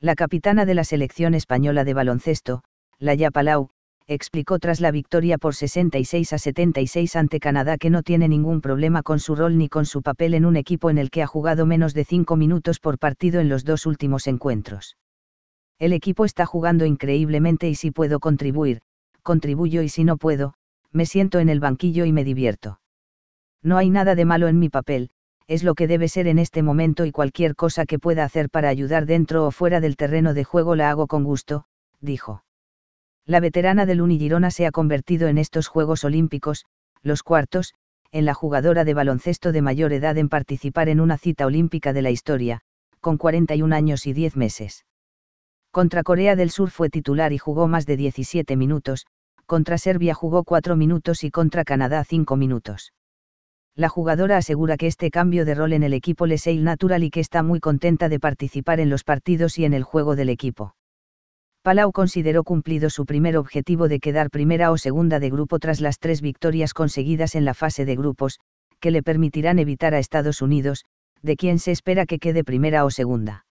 La capitana de la selección española de baloncesto, Laia Palau, explicó tras la victoria por 66 a 76 ante Canadá que no tiene ningún problema con su rol ni con su papel en un equipo en el que ha jugado menos de 5 minutos por partido en los dos últimos encuentros. El equipo está jugando increíblemente y si puedo contribuir, contribuyo y si no puedo, me siento en el banquillo y me divierto. No hay nada de malo en mi papel, es lo que debe ser en este momento y cualquier cosa que pueda hacer para ayudar dentro o fuera del terreno de juego la hago con gusto, dijo. La veterana del Unigirona se ha convertido en estos Juegos Olímpicos, los cuartos, en la jugadora de baloncesto de mayor edad en participar en una cita olímpica de la historia, con 41 años y 10 meses. Contra Corea del Sur fue titular y jugó más de 17 minutos, contra Serbia jugó 4 minutos y contra Canadá 5 minutos la jugadora asegura que este cambio de rol en el equipo le sale natural y que está muy contenta de participar en los partidos y en el juego del equipo. Palau consideró cumplido su primer objetivo de quedar primera o segunda de grupo tras las tres victorias conseguidas en la fase de grupos, que le permitirán evitar a Estados Unidos, de quien se espera que quede primera o segunda.